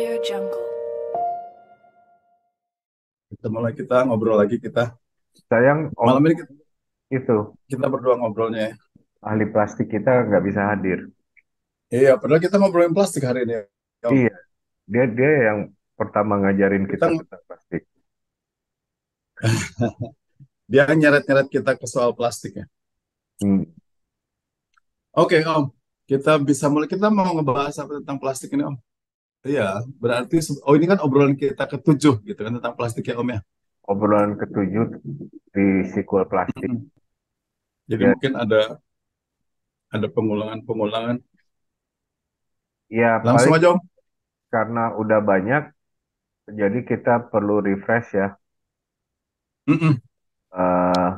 Audio Jungle. Ketemu lagi kita ngobrol lagi kita. Sayang oh, malam ini kita, itu kita berdua ngobrolnya. Ahli plastik kita nggak bisa hadir. Iya, padahal kita ngobrolin plastik hari ini. Om. Iya, dia dia yang pertama ngajarin kita, kita tentang plastik. dia nyeret-nyeret kita ke soal plastik ya. Hmm. Oke, Om. Kita bisa mulai. Kita mau ngebahas apa tentang plastik ini, Om? Iya, berarti oh ini kan obrolan kita ketujuh gitu kan tentang plastik ya Om ya. Obrolan ketujuh di sequel plastik. Jadi Ya, mungkin ada ada pengulangan-pengulangan. ya Langsung aja Om. karena udah banyak, jadi kita perlu refresh ya. Mm-mm. Uh,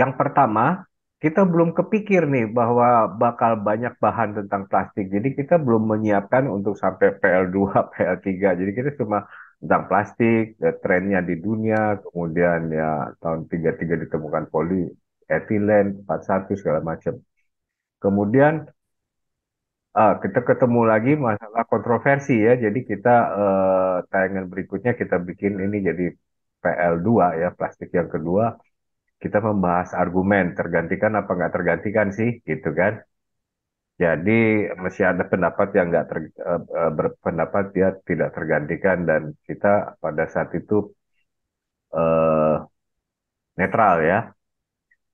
yang pertama kita belum kepikir nih bahwa bakal banyak bahan tentang plastik. Jadi kita belum menyiapkan untuk sampai PL2, PL3. Jadi kita cuma tentang plastik, eh, trennya di dunia, kemudian ya tahun 33 ditemukan poli etilen 41 segala macam. Kemudian uh, kita ketemu lagi masalah kontroversi ya. Jadi kita uh, tayangan berikutnya kita bikin ini jadi PL2 ya, plastik yang kedua kita membahas argumen tergantikan apa nggak tergantikan sih gitu kan jadi masih ada pendapat yang nggak ter, uh, berpendapat dia ya, tidak tergantikan dan kita pada saat itu uh, netral ya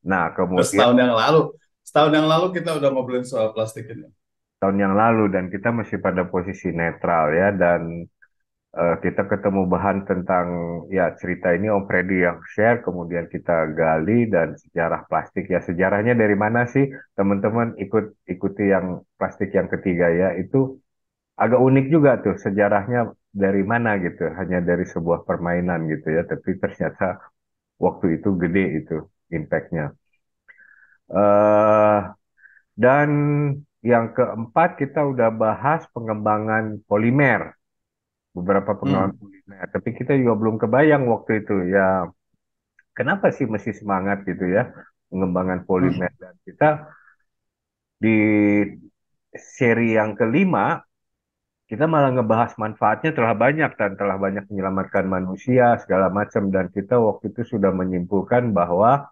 nah kemudian setahun yang lalu setahun yang lalu kita udah ngobrolin soal plastik ini tahun yang lalu dan kita masih pada posisi netral ya dan uh, kita ketemu bahan tentang ya cerita ini Om Freddy yang share, kemudian kita gali dan sejarah plastik ya sejarahnya dari mana sih teman-teman ikut ikuti yang plastik yang ketiga ya itu agak unik juga tuh sejarahnya dari mana gitu hanya dari sebuah permainan gitu ya tapi ternyata waktu itu gede itu impactnya uh, dan yang keempat kita udah bahas pengembangan polimer beberapa hmm. pengalaman hmm. kuliner. Tapi kita juga belum kebayang waktu itu ya kenapa sih masih semangat gitu ya pengembangan hmm. kuliner hmm. dan kita di seri yang kelima kita malah ngebahas manfaatnya telah banyak dan telah banyak menyelamatkan manusia segala macam dan kita waktu itu sudah menyimpulkan bahwa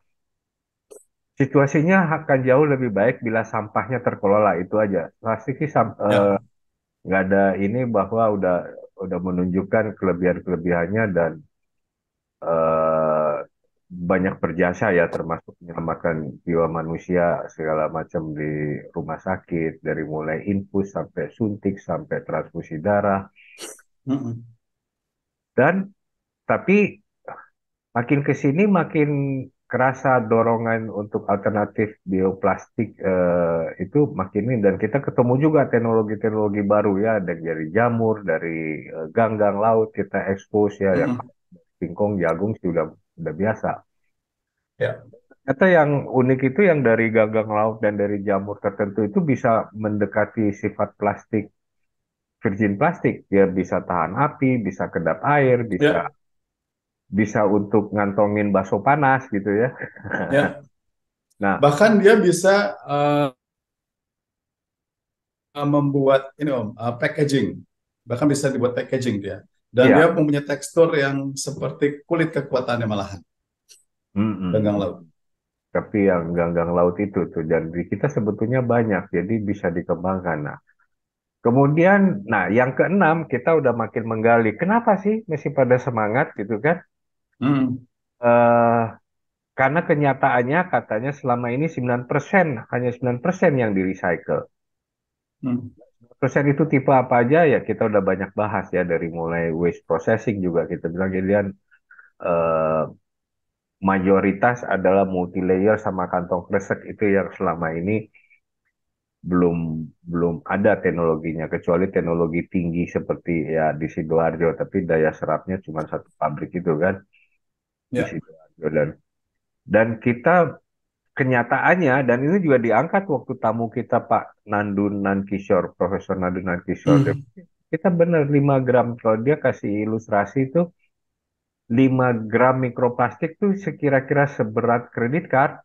situasinya akan jauh lebih baik bila sampahnya terkelola itu aja pasti sih ya. Eh, nggak ya. uh, ada ini bahwa udah udah menunjukkan kelebihan-kelebihannya dan uh, banyak berjasa ya termasuk menyelamatkan jiwa manusia segala macam di rumah sakit dari mulai infus sampai suntik sampai transfusi darah dan tapi makin kesini makin kerasa dorongan untuk alternatif bioplastik eh, itu makin ini dan kita ketemu juga teknologi-teknologi baru ya dari jamur dari eh, ganggang laut kita ekspos ya mm yang hmm. singkong jagung sudah sudah biasa. Ya. kata yang unik itu yang dari ganggang laut dan dari jamur tertentu itu bisa mendekati sifat plastik virgin plastik dia bisa tahan api bisa kedap air bisa yeah bisa untuk ngantongin bakso panas gitu ya. ya. nah, bahkan dia bisa uh, membuat ini om uh, packaging, bahkan bisa dibuat packaging dia. Dan ya. dia mempunyai tekstur yang seperti kulit kekuatannya malahan. Mm Ganggang laut. Tapi yang ganggang laut itu tuh, dan kita sebetulnya banyak, jadi bisa dikembangkan. Nah, Kemudian, nah yang keenam kita udah makin menggali. Kenapa sih masih pada semangat gitu kan? Hmm. Uh, karena kenyataannya katanya selama ini 9% hanya 9% yang di recycle. Hmm. Persen itu tipe apa aja ya kita udah banyak bahas ya dari mulai waste processing juga kita bilang jadian uh, eh, mayoritas adalah multi layer sama kantong kresek itu yang selama ini belum belum ada teknologinya kecuali teknologi tinggi seperti ya di sidoarjo tapi daya serapnya cuma satu pabrik itu kan. Ya. Jordan. Dan kita kenyataannya dan ini juga diangkat waktu tamu kita Pak Nandun Nankishor, Profesor Nandun Nankishor. Hmm. Kita benar 5 gram kalau dia kasih ilustrasi itu 5 gram mikroplastik itu sekira-kira seberat kredit card.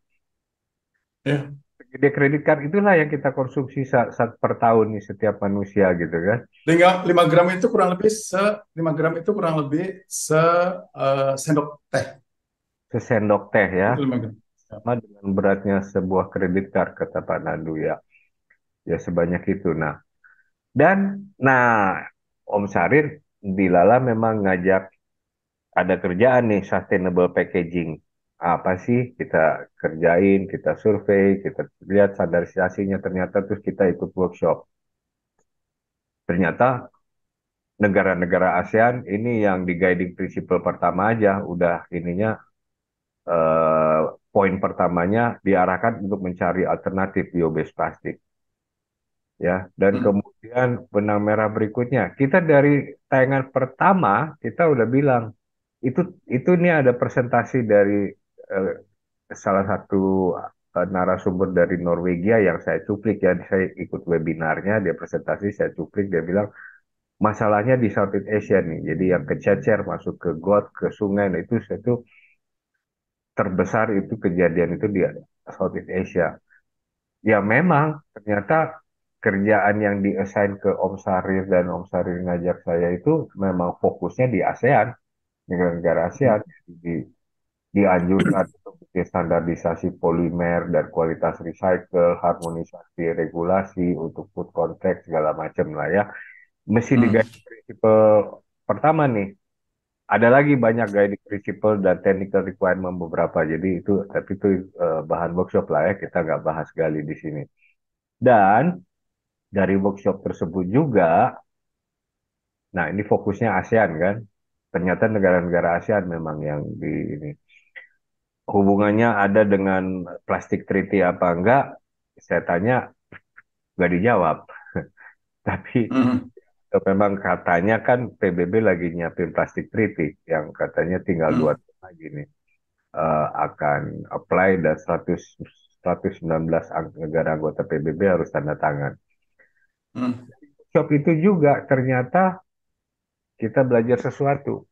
Ya segede kredit card itulah yang kita konsumsi saat, saat per tahun nih setiap manusia gitu kan. 5, 5 gram itu kurang lebih se 5 gram itu kurang lebih se uh, sendok teh. Se sendok teh ya. Lima 5 gram. Sama dengan beratnya sebuah kredit card kata Pak Nandu ya. Ya sebanyak itu. Nah, dan nah Om Sarir Dilala memang ngajak ada kerjaan nih sustainable packaging apa sih kita kerjain, kita survei, kita lihat standarisasinya ternyata terus kita ikut workshop. Ternyata negara-negara ASEAN ini yang di guiding principle pertama aja udah ininya eh, poin pertamanya diarahkan untuk mencari alternatif biobes plastik. Ya, dan hmm. kemudian benang merah berikutnya kita dari tayangan pertama kita udah bilang itu itu ini ada presentasi dari eh, salah satu eh, narasumber dari Norwegia yang saya cuplik ya, saya ikut webinarnya, dia presentasi, saya cuplik, dia bilang masalahnya di Southeast Asia nih, jadi yang kececer masuk ke got, ke sungai, nah itu satu terbesar itu kejadian itu di Southeast Asia. Ya memang ternyata kerjaan yang diassign ke Om Sarir dan Om Sarir ngajak saya itu memang fokusnya di ASEAN, negara-negara ASEAN hmm. di dianjurkan untuk standarisasi polimer dan kualitas recycle, harmonisasi regulasi untuk food contract segala macam lah ya. Mesti hmm. garis prinsipal pertama nih. Ada lagi banyak guiding principle dan technical requirement beberapa. Jadi itu tapi itu eh, bahan workshop lah ya, kita nggak bahas gali di sini. Dan dari workshop tersebut juga Nah, ini fokusnya ASEAN kan. Ternyata negara-negara ASEAN memang yang di ini hubungannya ada dengan plastik treaty apa enggak saya tanya nggak dijawab tapi mm. memang katanya kan PBB lagi nyiapin plastik treaty yang katanya tinggal hmm. dua tahun lagi nih uh, akan apply dan 100 119 negara anggota PBB harus tanda tangan. Mm. Shop itu juga ternyata kita belajar sesuatu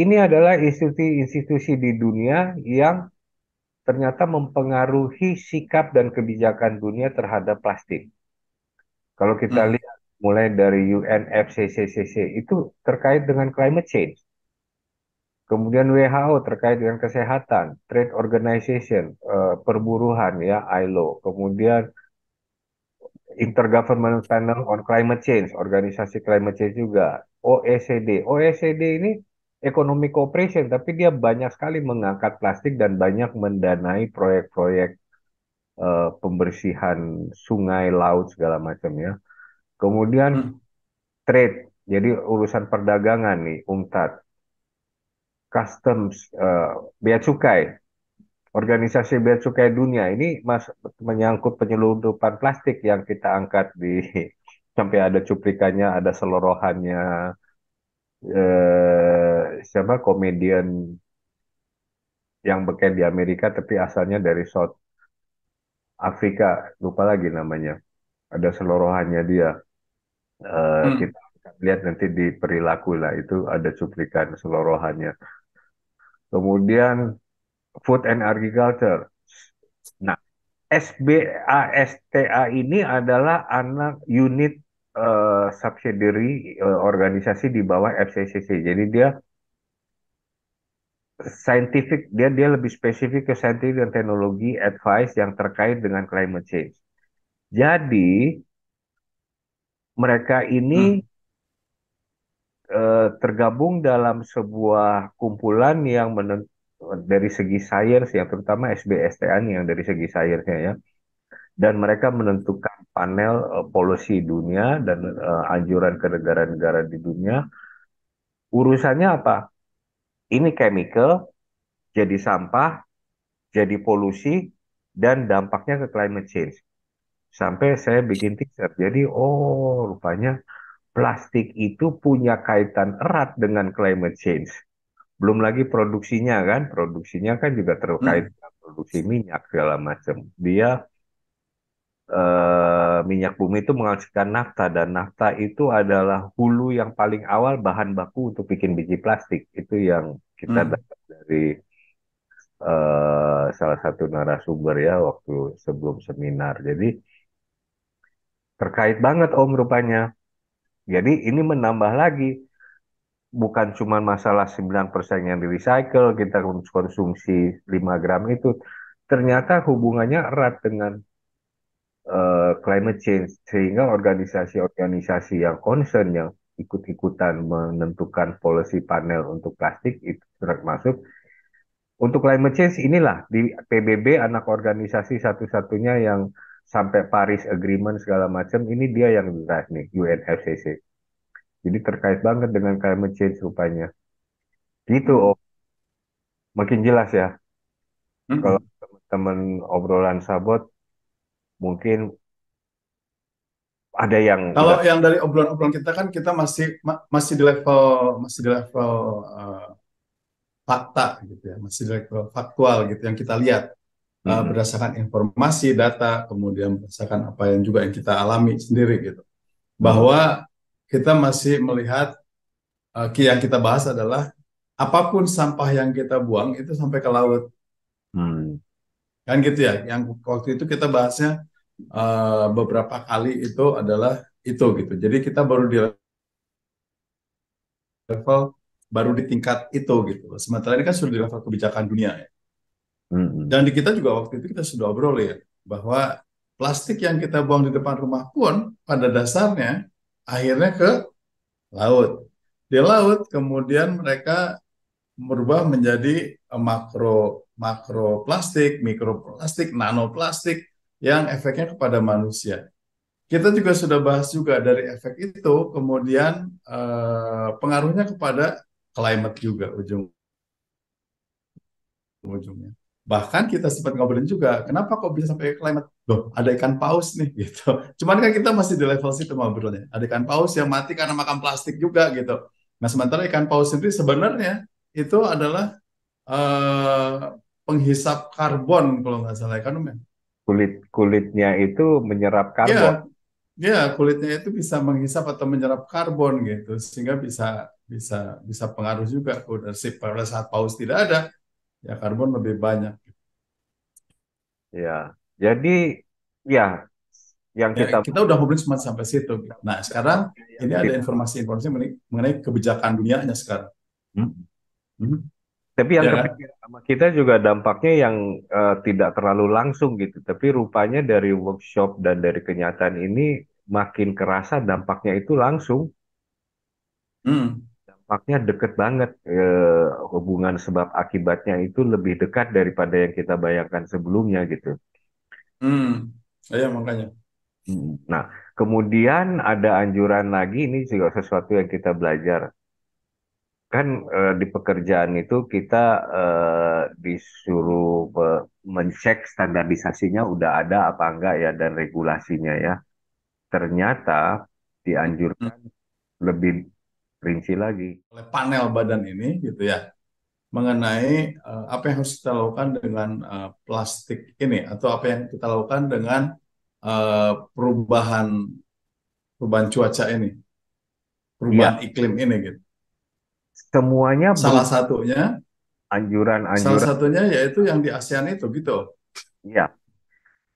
ini adalah institusi-institusi di dunia yang ternyata mempengaruhi sikap dan kebijakan dunia terhadap plastik. Kalau kita hmm. lihat mulai dari UNFCCC itu terkait dengan climate change. Kemudian WHO terkait dengan kesehatan, trade organization, uh, perburuhan ya ILO. Kemudian Intergovernmental Panel on Climate Change, organisasi climate change juga. OECD. OECD ini ekonomi cooperation, tapi dia banyak sekali mengangkat plastik dan banyak mendanai proyek-proyek uh, pembersihan sungai, laut segala macam ya. Kemudian hmm. trade, jadi urusan perdagangan nih, untad, customs, uh, bea cukai, organisasi bea cukai dunia ini mas menyangkut penyelundupan plastik yang kita angkat di sampai ada cuplikannya, ada selorohannya, eh, siapa komedian yang beken di Amerika tapi asalnya dari South Afrika lupa lagi namanya ada selorohannya dia Eh, Hmm. kita lihat nanti di perilaku lah itu ada cuplikan selorohannya kemudian Food and Agriculture nah SBASTA ini adalah anak unit uh, subsidiary uh, organisasi di bawah FCCC. Jadi dia scientific dia dia lebih spesifik ke scientific dan teknologi advice yang terkait dengan climate change. Jadi mereka ini hmm. uh, tergabung dalam sebuah kumpulan yang menentukan dari segi sains yang terutama SBSTN yang dari segi sainsnya ya dan mereka menentukan panel uh, dunia dan uh, anjuran ke negara-negara di dunia urusannya apa ini chemical jadi sampah jadi polusi dan dampaknya ke climate change sampai saya bikin teaser jadi oh rupanya plastik itu punya kaitan erat dengan climate change belum lagi produksinya kan produksinya kan juga terkait hmm. produksi minyak segala macam dia Eh, minyak bumi itu menghasilkan nafta dan nafta itu adalah hulu yang paling awal bahan baku untuk bikin biji plastik itu yang kita hmm. dapat dari eh, salah satu narasumber ya waktu sebelum seminar jadi terkait banget om rupanya jadi ini menambah lagi bukan cuma masalah 9% yang di recycle kita konsumsi 5 gram itu ternyata hubungannya erat dengan Eh, climate change sehingga organisasi-organisasi yang concern yang ikut-ikutan menentukan policy panel untuk plastik itu sudah masuk untuk climate change inilah di PBB anak organisasi satu-satunya yang sampai Paris Agreement segala macam ini dia yang drive nih UNFCCC. Jadi terkait banget dengan climate change rupanya. Gitu oh. Makin jelas ya. Mm -hmm. Kalau teman-teman obrolan sabot mungkin ada yang kalau yang dari obrolan-obrolan kita kan kita masih ma masih di level masih di level uh, fakta gitu ya masih di level faktual gitu yang kita lihat mm -hmm. uh, berdasarkan informasi data kemudian berdasarkan apa yang juga yang kita alami sendiri gitu bahwa kita masih melihat uh, yang kita bahas adalah apapun sampah yang kita buang itu sampai ke laut mm kan gitu ya yang waktu itu kita bahasnya uh, beberapa kali itu adalah itu gitu jadi kita baru di level baru di tingkat itu gitu sementara ini kan sudah di level kebijakan dunia ya mm-hmm. dan di kita juga waktu itu kita sudah obrol ya bahwa plastik yang kita buang di depan rumah pun pada dasarnya akhirnya ke laut di laut kemudian mereka berubah menjadi eh, makro makroplastik, mikroplastik, nanoplastik yang efeknya kepada manusia. Kita juga sudah bahas juga dari efek itu, kemudian eh, pengaruhnya kepada climate juga ujung ujungnya. Bahkan kita sempat ngobrolin juga, kenapa kok bisa sampai climate? Loh, ada ikan paus nih, gitu. Cuman kan kita masih di level situ ngobrolnya. Ada ikan paus yang mati karena makan plastik juga, gitu. Nah, sementara ikan paus sendiri sebenarnya itu adalah uh, penghisap karbon kalau nggak salah ya, kan Om ya? Kulit kulitnya itu menyerap iya. karbon. Ya, ya kulitnya itu bisa menghisap atau menyerap karbon gitu sehingga bisa bisa bisa pengaruh juga pada pada saat paus tidak ada ya karbon lebih banyak. Ya, jadi ya yang kita ya, kita udah ngobrol cuma sampai situ. Nah sekarang iya, ini ada informasi-informasi mengenai kebijakan dunianya sekarang. Hmm. Mhm. Tapi yang Ya. sama kita juga dampaknya yang uh, tidak terlalu langsung gitu. Tapi rupanya dari workshop dan dari kenyataan ini makin kerasa dampaknya itu langsung. Hmm. Dampaknya deket banget. Eh, hubungan sebab akibatnya itu lebih dekat daripada yang kita bayangkan sebelumnya gitu. Hmm. Iya makanya. Hmm. Nah, kemudian ada anjuran lagi ini juga sesuatu yang kita belajar kan eh, di pekerjaan itu kita eh, disuruh eh, mencek standarisasinya udah ada apa enggak ya dan regulasinya ya. Ternyata dianjurkan hmm. lebih rinci lagi oleh panel badan ini gitu ya mengenai uh, apa yang harus kita lakukan dengan uh, plastik ini atau apa yang kita lakukan dengan uh, perubahan perubahan cuaca ini perubahan ya. iklim ini gitu semuanya salah satunya anjuran-anjuran salah satunya yaitu yang di ASEAN itu gitu. Iya.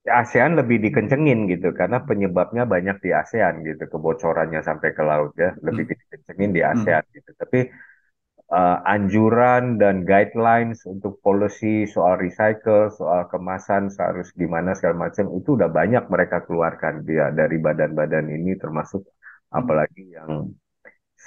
ya ASEAN lebih dikencengin gitu karena penyebabnya banyak di ASEAN gitu kebocorannya sampai ke laut ya lebih hmm. dikencengin di hmm. ASEAN hmm. gitu tapi uh, anjuran dan guidelines untuk policy soal recycle soal kemasan seharus gimana segala macam itu udah banyak mereka keluarkan dia ya, dari badan-badan ini termasuk hmm. apalagi yang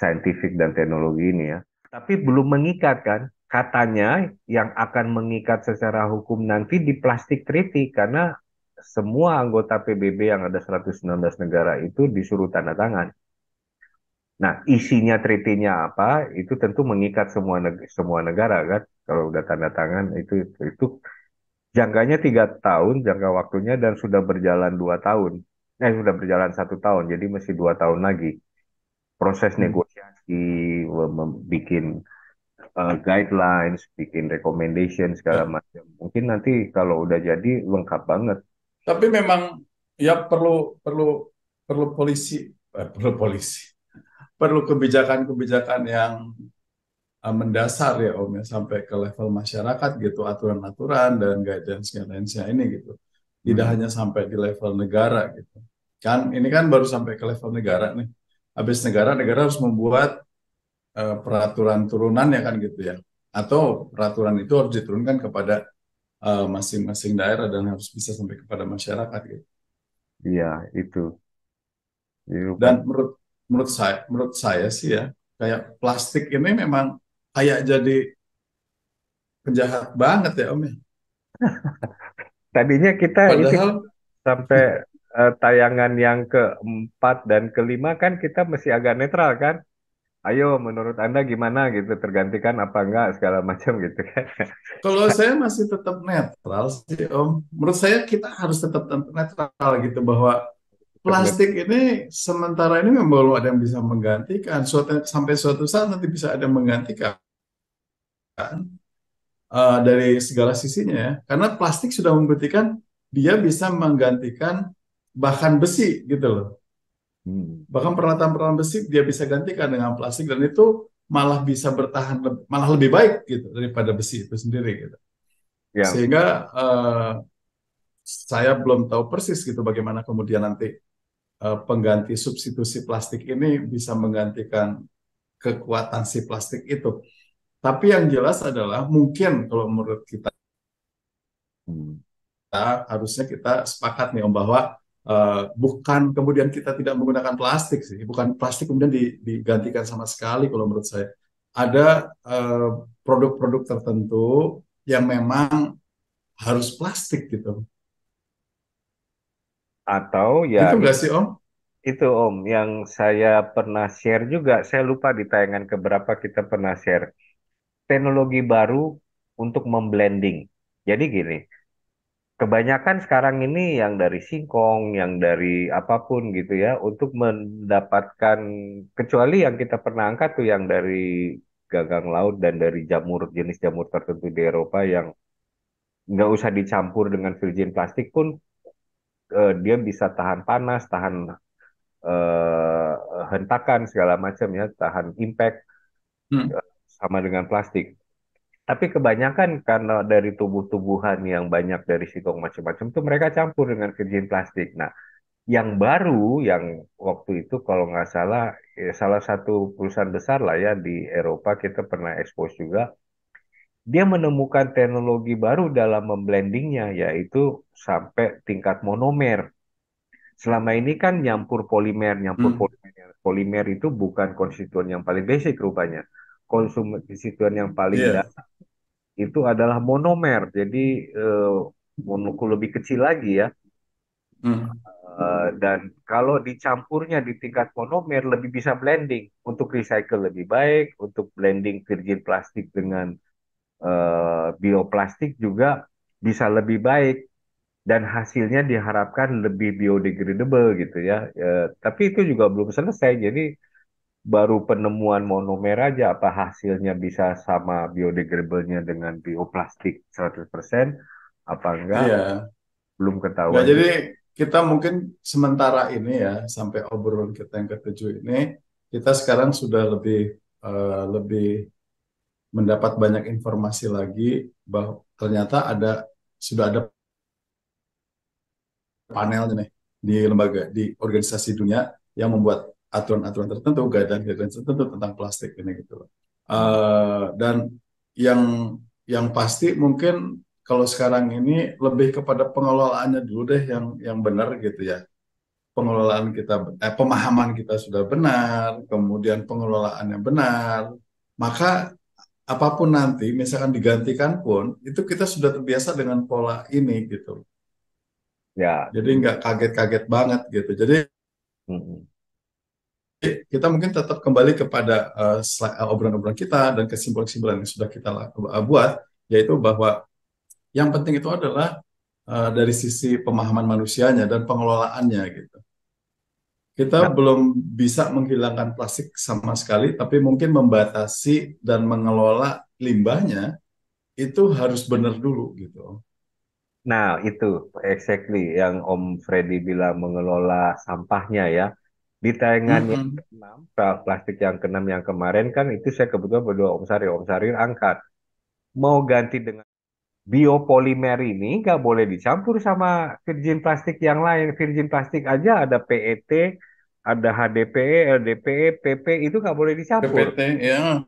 saintifik dan teknologi ini ya. Tapi belum mengikat kan? Katanya yang akan mengikat secara hukum nanti di plastik treaty karena semua anggota PBB yang ada 119 negara itu disuruh tanda tangan. Nah, isinya treaty-nya apa? Itu tentu mengikat semua neg semua negara kan. Kalau udah tanda tangan itu itu, itu jangkanya tiga tahun jangka waktunya dan sudah berjalan dua tahun. Eh, sudah berjalan satu tahun, jadi masih dua tahun lagi proses hmm. nego seleksi membuat uh, eh, guidelines bikin recommendation segala ya. macam mungkin nanti kalau udah jadi lengkap banget tapi memang ya perlu perlu perlu polisi eh, perlu polisi perlu kebijakan-kebijakan yang uh, mendasar ya Om ya sampai ke level masyarakat gitu aturan-aturan dan guidance guidance ini gitu tidak hmm. hanya sampai di level negara gitu kan ini kan baru sampai ke level negara nih habis negara-negara harus membuat uh, peraturan turunan ya kan gitu ya atau peraturan itu harus diturunkan kepada eh, masing-masing uh, daerah dan harus bisa sampai kepada masyarakat gitu. Iya itu. dan menurut menurut saya menurut saya sih ya kayak plastik ini memang kayak jadi penjahat banget ya Om ya. Tadinya kita Padahal, itu sampai uh, tayangan yang keempat dan kelima kan kita masih agak netral kan? Ayo, menurut Anda gimana gitu tergantikan apa enggak segala macam gitu kan? Kalau saya masih tetap netral sih Om. Menurut saya kita harus tetap netral gitu bahwa plastik ini sementara ini memang belum ada yang bisa menggantikan. Suatu, sampai suatu saat nanti bisa ada yang menggantikan uh, dari segala sisinya ya. Karena plastik sudah membuktikan dia bisa menggantikan bahkan besi gitu loh. Hmm. Bahkan peralatan-peralatan besi dia bisa gantikan dengan plastik dan itu malah bisa bertahan malah lebih baik gitu daripada besi itu sendiri gitu. Ya. Sehingga uh, saya belum tahu persis gitu bagaimana kemudian nanti uh, pengganti substitusi plastik ini bisa menggantikan kekuatan si plastik itu. Tapi yang jelas adalah mungkin kalau menurut kita, kita hmm. harusnya kita sepakat nih om bahwa Uh, bukan kemudian kita tidak menggunakan plastik sih, bukan plastik kemudian digantikan sama sekali kalau menurut saya. Ada eh, produk-produk uh, tertentu yang memang harus plastik gitu. Atau ya itu nggak sih Om? Itu Om yang saya pernah share juga, saya lupa di tayangan keberapa kita pernah share teknologi baru untuk memblending. Jadi gini, kebanyakan sekarang ini yang dari singkong, yang dari apapun gitu ya, untuk mendapatkan kecuali yang kita pernah angkat tuh yang dari gagang laut dan dari jamur jenis jamur tertentu di Eropa yang nggak usah dicampur dengan virgin plastik pun eh, dia bisa tahan panas, tahan eh, hentakan segala macam ya, tahan impact hmm. sama dengan plastik. Tapi kebanyakan karena dari tubuh-tubuhan yang banyak dari sitong macam-macam itu mereka campur dengan virgin plastik. Nah, yang baru yang waktu itu kalau nggak salah ya salah satu perusahaan besar lah ya di Eropa kita pernah expose juga dia menemukan teknologi baru dalam memblendingnya yaitu sampai tingkat monomer. Selama ini kan nyampur polimer, nyampur hmm. polimer. Polimer itu bukan konstituen yang paling basic rupanya. Konsum konstituen yang paling yeah. dasar itu adalah monomer, jadi eh, molekul lebih kecil lagi ya. Hmm. Uh, dan kalau dicampurnya di tingkat monomer lebih bisa blending untuk recycle lebih baik, untuk blending virgin plastik dengan uh, bioplastik juga bisa lebih baik dan hasilnya diharapkan lebih biodegradable gitu ya. Uh, tapi itu juga belum selesai, jadi baru penemuan monomer aja apa hasilnya bisa sama biodegradable-nya dengan bioplastik 100% apa enggak iya. belum ketahuan. Nah, jadi kita mungkin sementara ini ya sampai obrolan kita yang ketujuh ini kita sekarang sudah lebih uh, lebih mendapat banyak informasi lagi bahwa ternyata ada sudah ada panel nih di lembaga di organisasi dunia yang membuat aturan-aturan tertentu, guideline-guideline tertentu tentang plastik ini gitu. Uh, dan yang yang pasti mungkin kalau sekarang ini lebih kepada pengelolaannya dulu deh yang yang benar gitu ya. Pengelolaan kita eh, pemahaman kita sudah benar, kemudian pengelolaannya benar, maka apapun nanti misalkan digantikan pun itu kita sudah terbiasa dengan pola ini gitu. Ya. Jadi nggak kaget-kaget banget gitu. Jadi mm kita mungkin tetap kembali kepada uh, obrolan-obrolan kita dan kesimpulan-kesimpulan yang sudah kita eh, buat, yaitu bahwa yang penting itu adalah uh, dari sisi pemahaman manusianya dan pengelolaannya gitu. Kita ya. belum bisa menghilangkan plastik sama sekali, tapi mungkin membatasi dan mengelola limbahnya itu harus benar dulu gitu. Nah itu exactly yang Om Freddy bilang mengelola sampahnya ya di tayangan mm-hmm. yang keenam plastik yang keenam yang kemarin kan itu saya kebetulan berdua Om Sari Om Sari angkat mau ganti dengan biopolimer ini nggak boleh dicampur sama virgin plastik yang lain virgin plastik aja ada PET ada HDPE LDPE PP itu nggak boleh dicampur PPT, ya.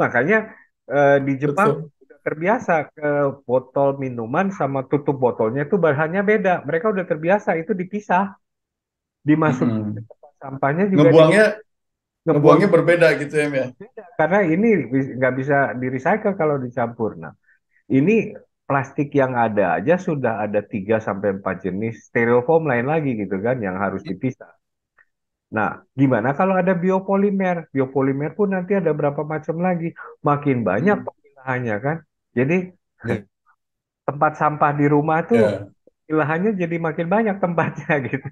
makanya eh, di Jepang Betul. udah terbiasa ke botol minuman sama tutup botolnya itu bahannya beda mereka udah terbiasa itu dipisah dimasuk -hmm sampahnya juga ngebuangnya ngebuangnya berbeda gitu ya Berbeda karena ini nggak bisa di recycle kalau dicampur nah ini plastik yang ada aja sudah ada 3 sampai 4 jenis stereofoam lain lagi gitu kan yang harus dipisah. Nah, gimana kalau ada biopolimer? Biopolimer pun nanti ada berapa macam lagi. Makin banyak hmm. pemilahannya kan. Jadi hmm. tempat sampah di rumah tuh yeah. pemilahannya jadi makin banyak tempatnya gitu.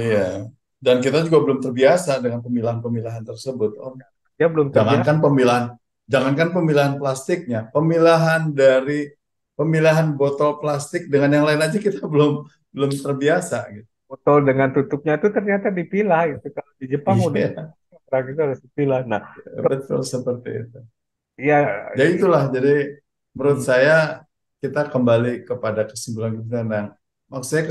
Iya. yeah dan kita juga belum terbiasa dengan pemilahan-pemilahan tersebut Om. Ya belum terbiasa. Jangankan pemilahan jangankan pemilahan plastiknya, pemilahan dari pemilahan botol plastik dengan yang lain aja kita belum belum terbiasa gitu. Botol dengan tutupnya itu ternyata dipilah gitu. Kalau di Jepang iya. udah itu harus dipilah. Nah, ya, betul seperti itu. Iya. ya itulah jadi menurut hmm. saya kita kembali kepada kesimpulan kita tentang maksudnya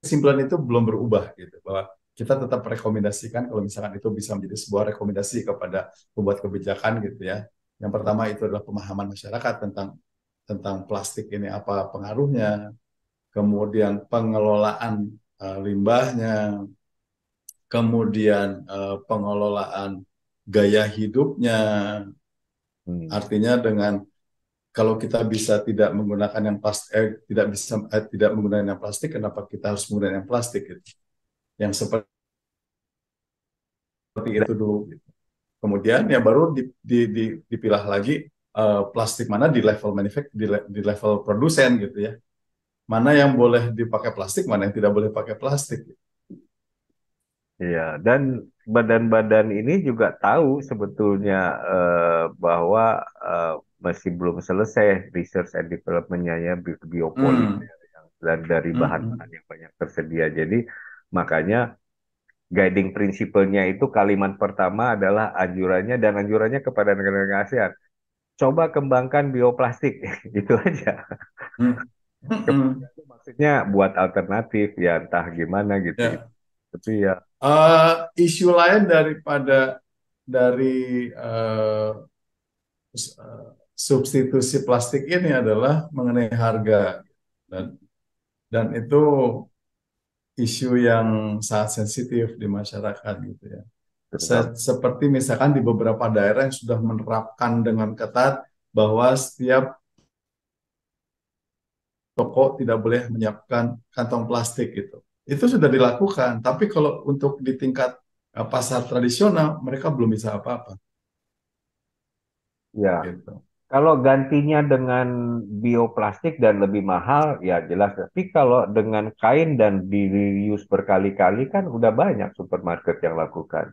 kesimpulan itu belum berubah gitu bahwa kita tetap rekomendasikan kalau misalkan itu bisa menjadi sebuah rekomendasi kepada pembuat kebijakan gitu ya. Yang pertama itu adalah pemahaman masyarakat tentang tentang plastik ini apa pengaruhnya, kemudian pengelolaan uh, limbahnya, kemudian uh, pengelolaan gaya hidupnya. Hmm. Artinya dengan kalau kita bisa tidak menggunakan yang plastik, eh, tidak bisa eh, tidak menggunakan yang plastik, kenapa kita harus menggunakan yang plastik? Gitu. Yang seperti itu dulu. Gitu. Kemudian ya baru di, di, di, dipilah lagi uh, plastik mana di level manufaktur, di, di level produsen gitu ya. Mana yang boleh dipakai plastik, mana yang tidak boleh pakai plastik. Gitu. Iya, dan badan-badan ini juga tahu sebetulnya eh, bahwa eh, masih belum selesai research and developmentnya ya biopolimer hmm. Ya, yang dari, hmm. bahan-bahan yang banyak tersedia. Jadi makanya guiding principle itu kalimat pertama adalah anjurannya dan anjurannya kepada negara-negara ASEAN. Coba kembangkan bioplastik, itu aja. Hmm. Itu maksudnya buat alternatif ya entah gimana gitu. Yeah. Tapi ya uh, isu lain daripada dari uh, substitusi plastik ini adalah mengenai harga dan, dan itu isu yang sangat sensitif di masyarakat gitu ya. seperti misalkan di beberapa daerah yang sudah menerapkan dengan ketat bahwa setiap toko tidak boleh menyiapkan kantong plastik gitu. Itu sudah dilakukan, tapi kalau untuk di tingkat eh, pasar tradisional mereka belum bisa apa-apa. Ya. Gitu. Kalau gantinya dengan bioplastik dan lebih mahal, ya jelas. Tapi kalau dengan kain dan di reuse berkali-kali kan udah banyak supermarket yang lakukan.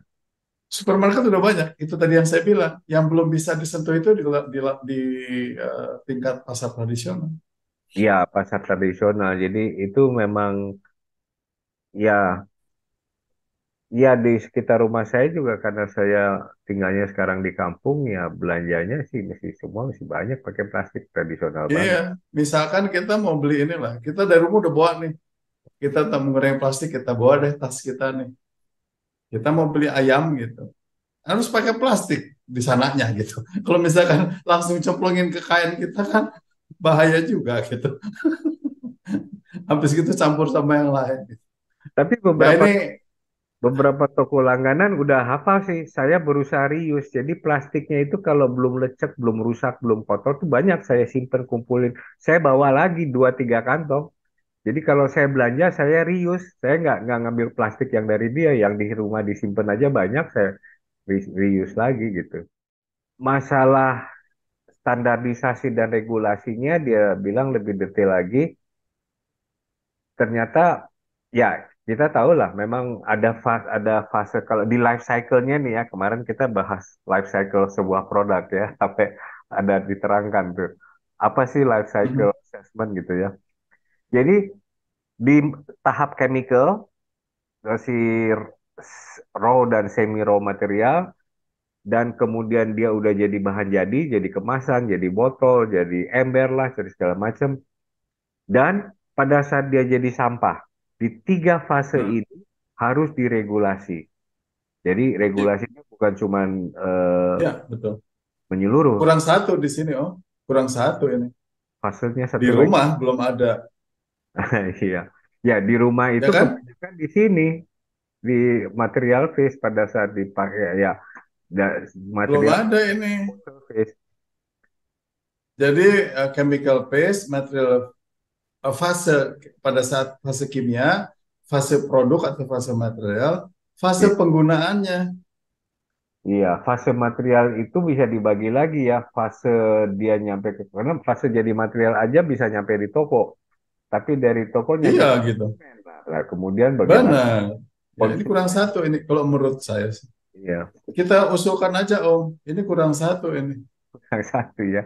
Supermarket udah banyak. Itu tadi yang saya bilang. Yang belum bisa disentuh itu di, di, di uh, tingkat pasar tradisional. Ya pasar tradisional. Jadi itu memang ya Ya di sekitar rumah saya juga karena saya tinggalnya sekarang di kampung ya belanjanya sih masih semua masih banyak pakai plastik tradisional iya, banget. misalkan kita mau beli ini lah, kita dari rumah udah bawa nih. Kita tak menggunakan plastik, kita bawa deh tas kita nih. Kita mau beli ayam gitu. Harus pakai plastik di sananya gitu. Kalau misalkan langsung ceplongin ke kain kita kan bahaya juga gitu. Habis gitu campur sama yang lain. Gitu. Tapi nah, beberapa ini beberapa toko langganan udah hafal sih. Saya berusaha reuse. Jadi plastiknya itu kalau belum lecek, belum rusak, belum kotor tuh banyak saya simpen kumpulin. Saya bawa lagi dua tiga kantong. Jadi kalau saya belanja saya reuse. Saya nggak nggak ngambil plastik yang dari dia, yang di rumah disimpan aja banyak saya reuse lagi gitu. Masalah standarisasi dan regulasinya dia bilang lebih detail lagi. Ternyata ya kita tahu lah memang ada fase ada fase kalau di life cycle-nya nih ya kemarin kita bahas life cycle sebuah produk ya sampai ada diterangkan tuh apa sih life mhm. cycle assessment gitu ya. Jadi di tahap chemical si raw dan semi raw material dan kemudian dia udah jadi bahan jadi, jadi kemasan, jadi botol, jadi ember lah, jadi segala macam. Dan pada saat dia jadi sampah, di tiga fase hmm. ini harus diregulasi. Jadi regulasinya bukan cuma uh, eh, ya, menyeluruh. Kurang satu di sini, oh, kurang satu ini. Fasenya satu. Di rumah lagi. belum ada. Iya, ya di rumah ya itu ya kan? di sini di material face pada saat dipakai ya da, material belum ada ini. Face. Jadi uh, chemical face, material Eh, fase pada saat fase kimia, fase produk atau fase material, fase ya. penggunaannya. Iya, fase material itu bisa dibagi lagi ya, fase dia nyampe ke karena fase jadi material aja bisa nyampe di toko. Tapi dari tokonya Iya, gitu. Nah, kemudian bagaimana? Benar. Ya, ini kurang satu ini kalau menurut saya Iya. Kita usulkan aja Om, ini kurang satu ini. Kurang satu ya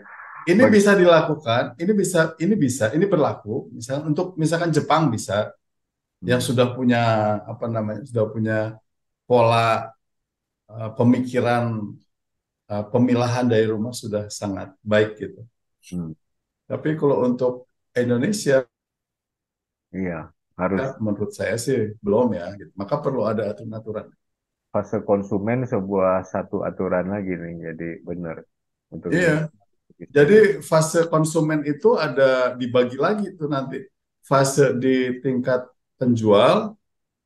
ini bisa dilakukan, ini bisa, ini bisa, ini berlaku. Misalnya untuk misalkan Jepang bisa hmm. yang sudah punya apa namanya sudah punya pola uh, pemikiran uh, pemilahan dari rumah sudah sangat baik gitu. Hmm. Tapi kalau untuk Indonesia, iya harus. Ya, menurut saya sih belum ya. Gitu. Maka perlu ada aturan-aturan. Fase konsumen sebuah satu aturan lagi nih, jadi benar. Untuk iya. Jadi fase konsumen itu ada dibagi lagi itu nanti fase di tingkat penjual,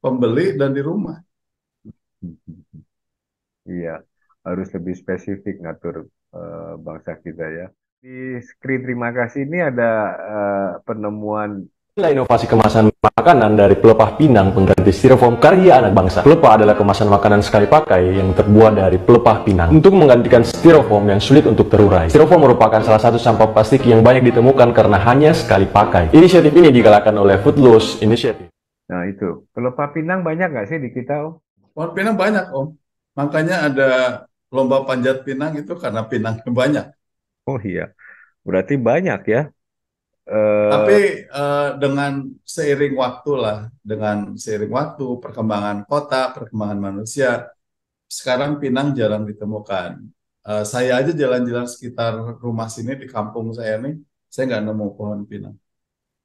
pembeli dan di rumah. Iya, harus lebih spesifik ngatur uh, bangsa kita ya. Di screen terima kasih ini ada uh, penemuan Inilah inovasi kemasan makanan dari pelepah pinang pengganti styrofoam karya anak bangsa. Pelepah adalah kemasan makanan sekali pakai yang terbuat dari pelepah pinang untuk menggantikan styrofoam yang sulit untuk terurai. Styrofoam merupakan salah satu sampah plastik yang banyak ditemukan karena hanya sekali pakai. Inisiatif ini digalakkan oleh Food Loss Initiative. Nah itu, pelepah pinang banyak nggak sih di kita, Om? Pelepah pinang banyak, Om. Makanya ada lomba panjat pinang itu karena pinangnya banyak. Oh iya, berarti banyak ya Eh, Tapi uh, dengan seiring waktu lah, dengan seiring waktu, perkembangan kota, perkembangan manusia, sekarang Pinang jarang ditemukan. Uh, saya aja jalan-jalan sekitar rumah sini di kampung saya nih, saya nggak nemu pohon Pinang.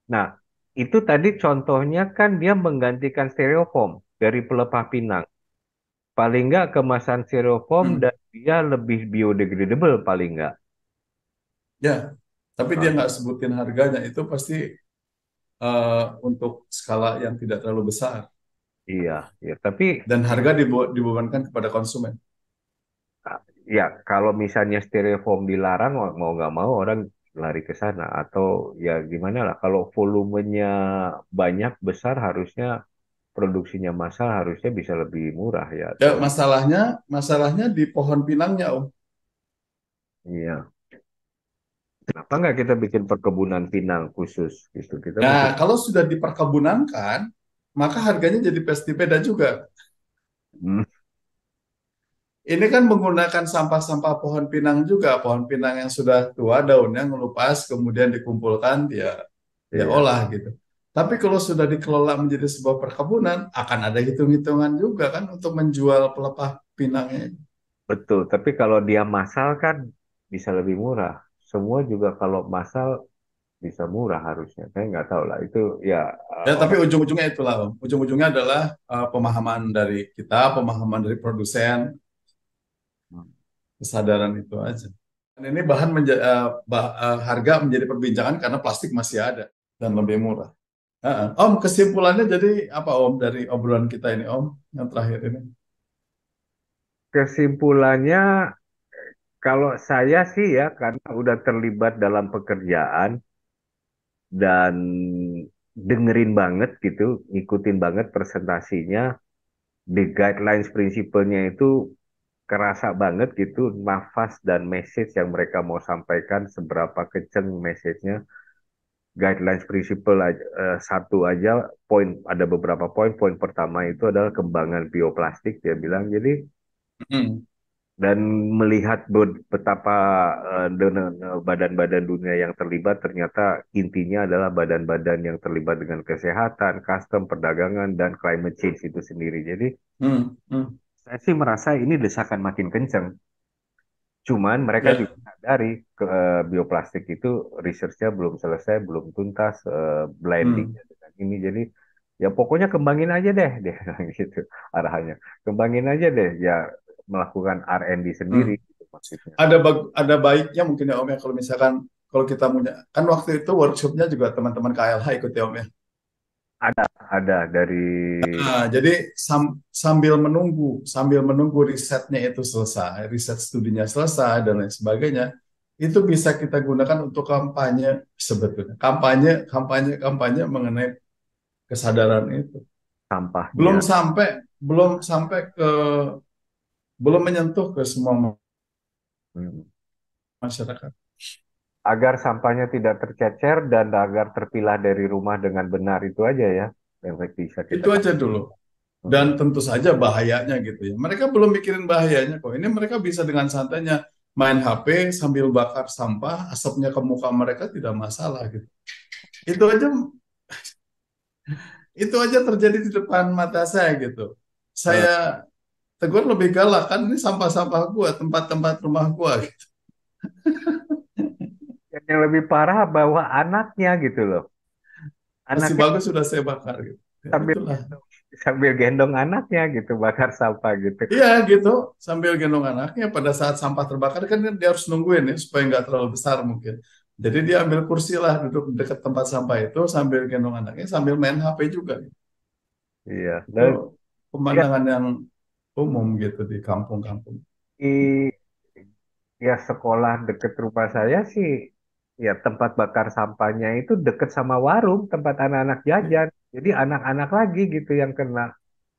Nah, itu tadi contohnya kan dia menggantikan stereofoam dari pelepah Pinang. Paling nggak kemasan stereofoam hmm. dan dia lebih biodegradable paling nggak. Ya, tapi dia nggak sebutin harganya itu pasti uh, untuk skala yang tidak terlalu besar. Iya, iya. Tapi dan harga dibu dibebankan kepada konsumen. Ya, kalau misalnya styrofoam dilarang, mau nggak mau orang lari ke sana atau ya gimana lah. Kalau volumenya banyak besar, harusnya produksinya massal harusnya bisa lebih murah ya. ya masalahnya, masalahnya di pohon pinangnya om. Iya. Kenapa nggak kita bikin perkebunan pinang khusus gitu? Kita nah, mungkin... kalau sudah diperkebunankan, maka harganya jadi dan juga. Hmm. Ini kan menggunakan sampah-sampah pohon pinang juga, pohon pinang yang sudah tua daunnya ngelupas kemudian dikumpulkan dia dia iya. olah gitu. Tapi kalau sudah dikelola menjadi sebuah perkebunan, akan ada hitung-hitungan juga kan untuk menjual pelepah pinangnya. Betul, tapi kalau dia masal kan bisa lebih murah semua juga kalau masal bisa murah harusnya. Saya nggak tahu lah itu ya. Ya eh, tapi ujung-ujungnya itulah, om. ujung-ujungnya adalah uh, pemahaman dari kita, pemahaman dari produsen, hmm. kesadaran itu aja. Dan ini bahan menja uh, bah uh, harga menjadi perbincangan karena plastik masih ada dan lebih murah. Uh -uh. Om kesimpulannya jadi apa Om dari obrolan kita ini Om yang terakhir ini? Kesimpulannya kalau saya sih ya karena udah terlibat dalam pekerjaan dan dengerin banget gitu, ngikutin banget presentasinya, the guidelines prinsipalnya itu kerasa banget gitu nafas dan message yang mereka mau sampaikan seberapa keceng message-nya guidelines prinsipal uh, eh, satu aja poin ada beberapa poin poin pertama itu adalah kembangan bioplastik dia bilang jadi mm dan melihat betapa eh, eh, badan-badan dunia yang terlibat ternyata intinya adalah badan-badan yang terlibat dengan kesehatan, custom, perdagangan dan climate change itu sendiri. Jadi hmm, hmm. saya sih merasa ini desakan makin kencang. Cuman mereka yeah. juga sadari ke eh, bioplastik itu researchnya belum selesai, belum tuntas, uh, blendingnya hmm. dengan ini. Jadi ya pokoknya kembangin aja deh, deh gitu arahannya. Kembangin aja deh ya melakukan R&D sendiri hmm. gitu maksudnya. Ada ada baiknya mungkin ya Om ya kalau misalkan kalau kita punya kan waktu itu workshopnya juga teman-teman KLH ikut ya Om ya. Ada ada dari nah, jadi sam, sambil menunggu sambil menunggu risetnya itu selesai, riset studinya selesai dan lain sebagainya itu bisa kita gunakan untuk kampanye sebetulnya kampanye kampanye kampanye mengenai kesadaran itu sampah belum sampai belum sampai ke belum menyentuh ke semua hmm. masyarakat. Agar sampahnya tidak tercecer dan agar terpilah dari rumah dengan benar itu aja ya kita. Itu aja dulu. Hmm. Dan tentu saja bahayanya gitu ya. Mereka belum mikirin bahayanya kok. Ini mereka bisa dengan santainya main HP sambil bakar sampah, asapnya ke muka mereka tidak masalah gitu. Itu aja itu aja terjadi di depan mata saya gitu. Saya nah tegur lebih galak kan ini sampah-sampah gua tempat-tempat rumah gua gitu dan yang lebih parah bawa anaknya gitu loh anaknya masih bagus sudah saya bakar gitu ya, sambil gendong, sambil gendong anaknya gitu bakar sampah gitu iya gitu sambil gendong anaknya pada saat sampah terbakar kan dia harus nungguin ya supaya nggak terlalu besar mungkin jadi dia ambil kursi lah duduk dekat tempat sampah itu sambil gendong anaknya sambil main HP juga iya dan pemandangan iya. yang umum gitu di kampung-kampung. Di ya sekolah deket rumah saya sih ya tempat bakar sampahnya itu deket sama warung tempat anak-anak jajan. Jadi anak-anak lagi gitu yang kena.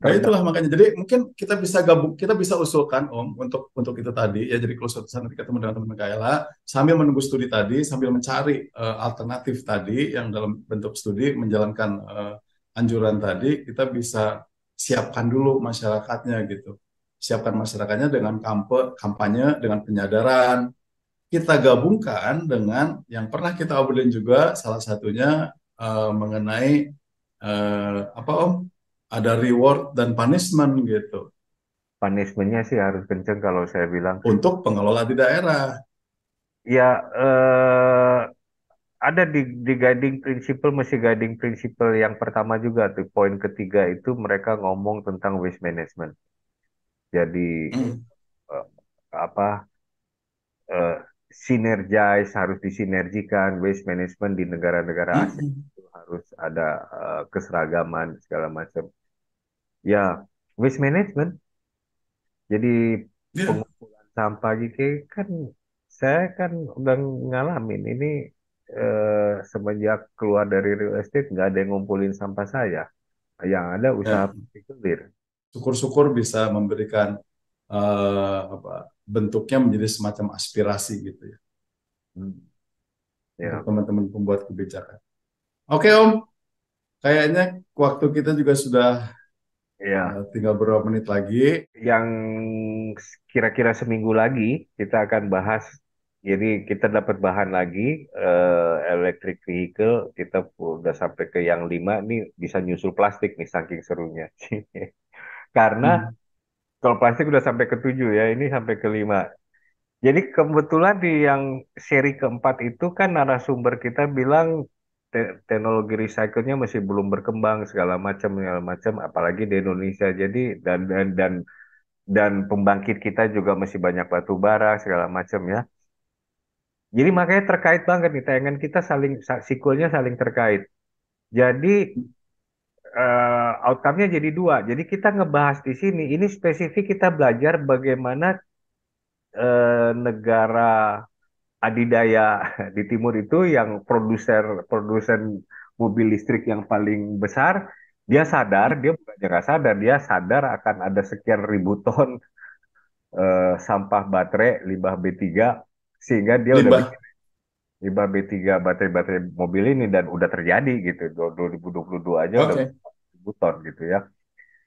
Nah itulah makanya. Jadi mungkin kita bisa gabung, kita bisa usulkan Om untuk untuk itu tadi ya. Jadi kalau suatu saat nanti ketemu dengan teman Kaila sambil menunggu studi tadi, sambil mencari uh, alternatif tadi yang dalam bentuk studi menjalankan uh, anjuran tadi, kita bisa siapkan dulu masyarakatnya gitu. Siapkan masyarakatnya dengan kampe, kampanye, dengan penyadaran. Kita gabungkan dengan yang pernah kita obrolin juga salah satunya uh, mengenai uh, apa Om? Ada reward dan punishment gitu. Punishmentnya sih harus kenceng kalau saya bilang. Untuk pengelola di daerah. Ya, eh, ada di, di guiding principle masih guiding principle yang pertama juga tuh poin ketiga itu mereka ngomong tentang waste management. Jadi uh, apa uh, sinergize harus disinergikan waste management di negara-negara hmm. Asia itu harus ada uh, keseragaman segala macam. Ya waste management. Jadi ya. pengumpulan sampah gitu kan saya kan udah ngalamin ini eh, semenjak keluar dari real estate nggak ada yang ngumpulin sampah saya. Yang ada ya. usaha ya. Syukur-syukur bisa memberikan eh, apa, bentuknya menjadi semacam aspirasi gitu ya. Hmm. Ya. Teman-teman pembuat kebijakan. Oke Om, kayaknya waktu kita juga sudah ya. Eh, tinggal beberapa menit lagi. Yang kira-kira seminggu lagi kita akan bahas jadi kita dapat bahan lagi uh, electric vehicle kita udah sampai ke yang lima nih bisa nyusul plastik nih saking serunya. Karena hmm. kalau plastik udah sampai ke tujuh ya ini sampai ke lima. Jadi kebetulan di yang seri keempat itu kan narasumber kita bilang te teknologi recycle-nya masih belum berkembang segala macam segala macam apalagi di Indonesia. Jadi dan dan dan dan pembangkit kita juga masih banyak batu bara segala macam ya jadi makanya terkait banget nih tayangan kita saling sikulnya saling terkait. Jadi uh, outcome-nya jadi dua. Jadi kita ngebahas di sini ini spesifik kita belajar bagaimana uh, negara adidaya di timur itu yang produser produsen mobil listrik yang paling besar dia sadar dia bukan nggak sadar dia sadar akan ada sekian ribu ton uh, sampah baterai limbah B3 sehingga dia Limba. udah bikin limbah B3 baterai-baterai mobil ini dan udah terjadi gitu 2022 aja okay. udah buton gitu ya.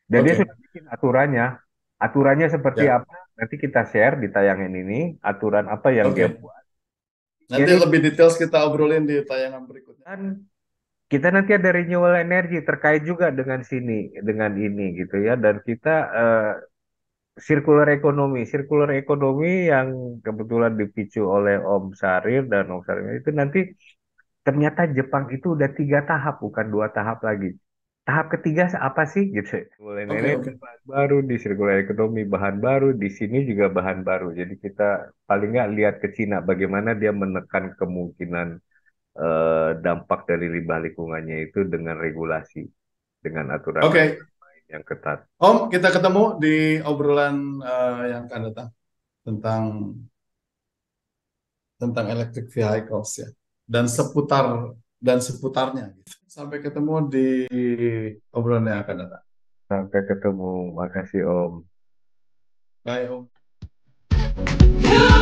Dan okay. dia sudah bikin aturannya. Aturannya seperti ya. apa? Nanti kita share di tayangan ini aturan apa yang okay. dia buat. Nanti Jadi, lebih detail kita obrolin di tayangan berikutnya. Dan kita nanti ada renewable energy terkait juga dengan sini, dengan ini gitu ya. Dan kita uh, Sirkuler ekonomi, sirkuler ekonomi yang kebetulan dipicu oleh Om Sarir dan Om Sarir itu nanti ternyata Jepang itu udah tiga tahap bukan dua tahap lagi. Tahap ketiga apa sih gitu? Mulai okay, okay. bahan baru di sirkuler ekonomi bahan baru di sini juga bahan baru. Jadi kita paling nggak lihat ke Cina bagaimana dia menekan kemungkinan eh, dampak dari limbah lingkungannya itu dengan regulasi dengan aturan. Oke. Okay yang ketat. Om, kita ketemu di obrolan uh, yang akan datang tentang tentang electric vehicles ya dan seputar dan seputarnya gitu. Sampai ketemu di obrolan yang akan datang. Sampai ketemu. Makasih Om. Bye Om.